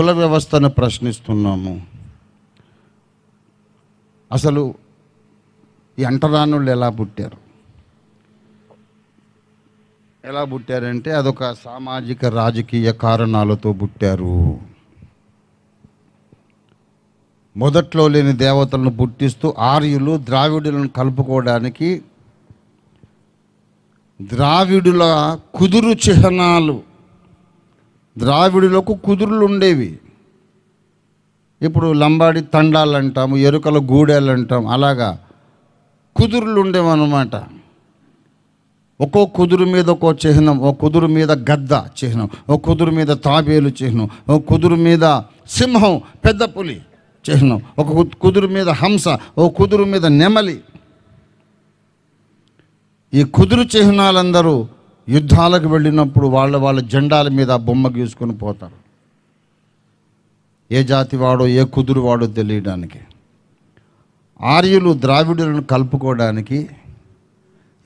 కుల వ్యవస్థను ప్రశ్నిస్తున్నాము అసలు ఈ ఎలా పుట్టారు ఎలా పుట్టారంటే అదొక సామాజిక రాజకీయ కారణాలతో పుట్టారు మొదట్లో లేని దేవతలను పుట్టిస్తూ ఆర్యులు ద్రావిడులను కలుపుకోవడానికి ద్రావిడుల కుదురు చిహ్నాలు ద్రావిడులకు కుదురులు ఉండేవి ఇప్పుడు లంబాడి తండాలు అంటాము ఎరుకల గూడేలు అంటాం అలాగా కుదురులు ఉండేవన్నమాట ఒక్కో కుదురు మీద ఒక్కో చిహ్నం ఒక కుదురు మీద గద్ద చిహ్నం ఒక కుదురు మీద తాబేలు చిహ్నం ఒక కుదురు మీద సింహం పెద్ద పులి చిహ్నం ఒక కుదురు మీద హంస ఓ కుదురు మీద నెమలి ఈ కుదురు చిహ్నాలందరూ యుద్ధాలకు వెళ్ళినప్పుడు వాళ్ళ వాళ్ళ జెండాల మీద ఆ బొమ్మ గీసుకొని పోతారు ఏ జాతి వాడో ఏ కుదురు వాడో తెలియడానికి ఆర్యులు ద్రావిడులను కలుపుకోవడానికి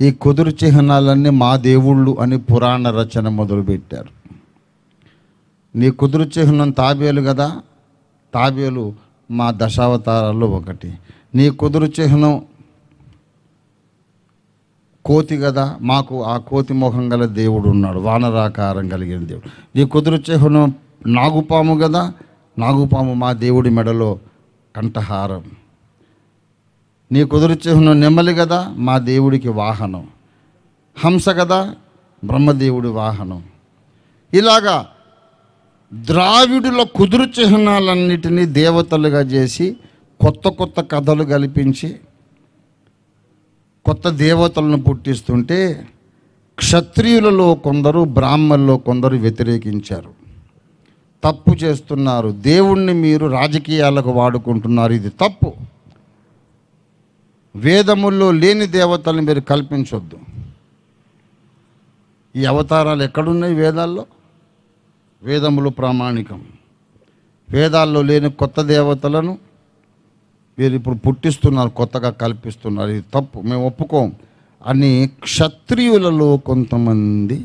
ఈ కుదురు చిహ్నాలన్నీ మా దేవుళ్ళు అని పురాణ రచన మొదలుపెట్టారు నీ కుదురు చిహ్నం తాబేలు కదా తాబేలు మా దశావతారాల్లో ఒకటి నీ కుదురు చిహ్నం కోతి కదా మాకు ఆ కోతి మొహం గల దేవుడు ఉన్నాడు వానరాకారం కలిగిన దేవుడు నీ కుదురుచేహను నాగుపాము కదా నాగుపాము మా దేవుడి మెడలో కంఠహారం నీ కుదురుచేహను నెమ్మలి కదా మా దేవుడికి వాహనం హంస కదా బ్రహ్మదేవుడి వాహనం ఇలాగా ద్రావిడుల కుదురు చిహ్నాలన్నిటినీ దేవతలుగా చేసి కొత్త కొత్త కథలు కల్పించి కొత్త దేవతలను పుట్టిస్తుంటే క్షత్రియులలో కొందరు బ్రాహ్మణుల్లో కొందరు వ్యతిరేకించారు తప్పు చేస్తున్నారు దేవుణ్ణి మీరు రాజకీయాలకు వాడుకుంటున్నారు ఇది తప్పు వేదముల్లో లేని దేవతలను మీరు కల్పించొద్దు ఈ అవతారాలు ఎక్కడున్నాయి వేదాల్లో వేదములు ప్రామాణికం వేదాల్లో లేని కొత్త దేవతలను మీరు ఇప్పుడు పుట్టిస్తున్నారు కొత్తగా కల్పిస్తున్నారు ఇది తప్పు మేము ఒప్పుకోం అని క్షత్రియులలో కొంతమంది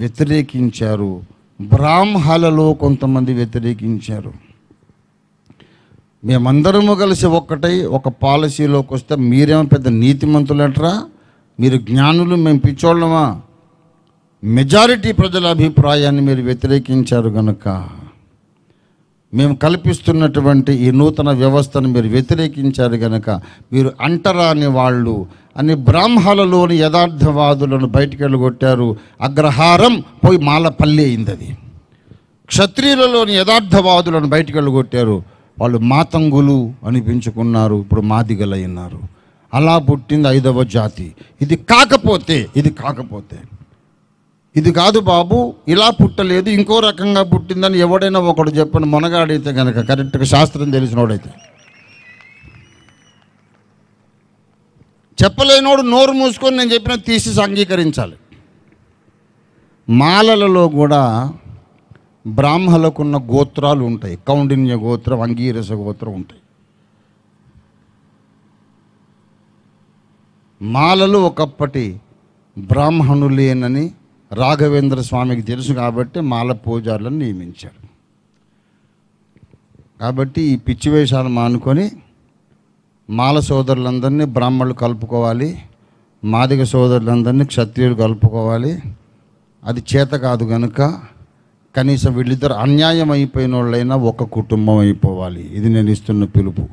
వ్యతిరేకించారు బ్రాహ్మలలో కొంతమంది వ్యతిరేకించారు మేమందరము కలిసి ఒక్కటై ఒక పాలసీలోకి వస్తే మీరేమో పెద్ద నీతిమంతులట్రా మీరు జ్ఞానులు మేము పిచ్చోళ్ళమా మెజారిటీ ప్రజల అభిప్రాయాన్ని మీరు వ్యతిరేకించారు కనుక మేము కల్పిస్తున్నటువంటి ఈ నూతన వ్యవస్థను మీరు వ్యతిరేకించారు గనక మీరు అంటరాని వాళ్ళు అని బ్రాహ్మలలోని యథార్థవాదులను బయటికి వెళ్ళగొట్టారు అగ్రహారం పోయి మాలపల్లి అయింది అది క్షత్రియులలోని యథార్థవాదులను బయటికి వెళ్ళగొట్టారు వాళ్ళు మాతంగులు అనిపించుకున్నారు ఇప్పుడు మాదిగలయ్యన్నారు అలా పుట్టింది ఐదవ జాతి ఇది కాకపోతే ఇది కాకపోతే ఇది కాదు బాబు ఇలా పుట్టలేదు ఇంకో రకంగా పుట్టిందని ఎవడైనా ఒకడు చెప్పిన మొనగాడైతే కనుక కరెక్ట్గా శాస్త్రం తెలిసినోడైతే చెప్పలేనోడు నోరు మూసుకొని నేను చెప్పిన తీసి అంగీకరించాలి మాలలలో కూడా బ్రాహ్మణులకున్న గోత్రాలు ఉంటాయి కౌండిన్య గోత్రం అంగీరస గోత్రం ఉంటాయి మాలలు ఒకప్పటి బ్రాహ్మణులేనని రాఘవేంద్ర స్వామికి తెలుసు కాబట్టి మాల పూజారులను నియమించారు కాబట్టి ఈ పిచ్చి వేషాలు మానుకొని మాల సోదరులందరినీ బ్రాహ్మణులు కలుపుకోవాలి మాదిగ సోదరులందరినీ క్షత్రియులు కలుపుకోవాలి అది చేత కాదు కనుక కనీసం వీళ్ళిద్దరు అన్యాయం అయిపోయిన వాళ్ళైనా ఒక కుటుంబం అయిపోవాలి ఇది నేను ఇస్తున్న పిలుపు